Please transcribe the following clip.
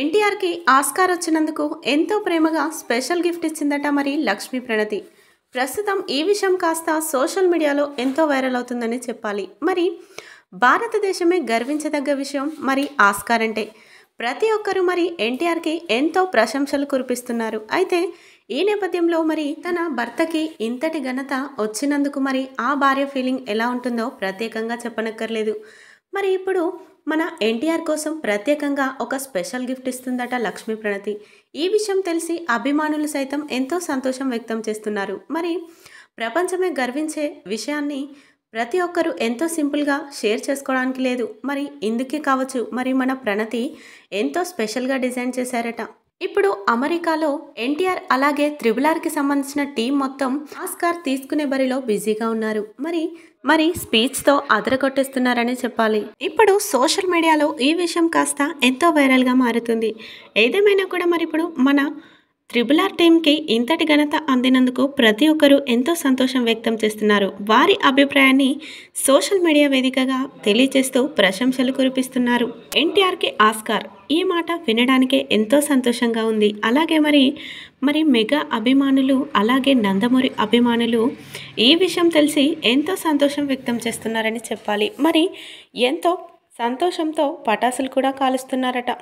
ఎన్టీఆర్కి ఆస్కార్ వచ్చినందుకు ఎంతో ప్రేమగా స్పెషల్ గిఫ్ట్ ఇచ్చిందట మరి లక్ష్మీ ప్రణతి ప్రస్తుతం ఈ విషయం కాస్త సోషల్ మీడియాలో ఎంతో వైరల్ అవుతుందని చెప్పాలి మరి భారతదేశమే గర్వించదగ్గ విషయం మరి ఆస్కార్ అంటే ప్రతి ఒక్కరూ మరి ఎన్టీఆర్కి ఎంతో ప్రశంసలు కురిపిస్తున్నారు అయితే ఈ నేపథ్యంలో మరి తన భర్తకి ఇంతటి ఘనత వచ్చినందుకు మరి ఆ భార్య ఫీలింగ్ ఎలా ఉంటుందో ప్రత్యేకంగా చెప్పనక్కర్లేదు మరి ఇప్పుడు మన ఎన్టీఆర్ కోసం ప్రత్యేకంగా ఒక స్పెషల్ గిఫ్ట్ ఇస్తుందట లక్ష్మీ ప్రణతి ఈ విషయం తెలిసి అభిమానులు సైతం ఎంతో సంతోషం వ్యక్తం చేస్తున్నారు మరి ప్రపంచమే గర్వించే విషయాన్ని ప్రతి ఒక్కరూ ఎంతో సింపుల్గా షేర్ చేసుకోవడానికి లేదు మరి ఇందుకే కావచ్చు మరి మన ప్రణతి ఎంతో స్పెషల్గా డిజైన్ చేశారట ఇప్పుడు అమెరికాలో ఎన్టీఆర్ అలాగే కి సంబంధించిన టీం మొత్తం ఆస్కార్ తీసుకునే బరిలో బిజీగా ఉన్నారు మరి మరి స్పీచ్తో అదరగొట్టేస్తున్నారని చెప్పాలి ఇప్పుడు సోషల్ మీడియాలో ఈ విషయం కాస్త ఎంతో వైరల్గా మారుతుంది ఏదేమైనా కూడా మరి ఇప్పుడు మన త్రిబుల్ ఆర్ టీంకి ఇంతటి ఘనత అందినందుకు ప్రతి ఒక్కరూ ఎంతో సంతోషం వ్యక్తం చేస్తున్నారు వారి అభిప్రాయాన్ని సోషల్ మీడియా వేదికగా తెలియజేస్తూ ప్రశంసలు కురిపిస్తున్నారు ఎన్టీఆర్కి ఆస్కార్ ఈ మాట వినడానికే ఎంతో సంతోషంగా ఉంది అలాగే మరి మరి మెగా అభిమానులు అలాగే నందమూరి అభిమానులు ఈ విషయం తెలిసి ఎంతో సంతోషం వ్యక్తం చేస్తున్నారని చెప్పాలి మరి ఎంతో సంతోషంతో పటాసులు కూడా కాలుస్తున్నారట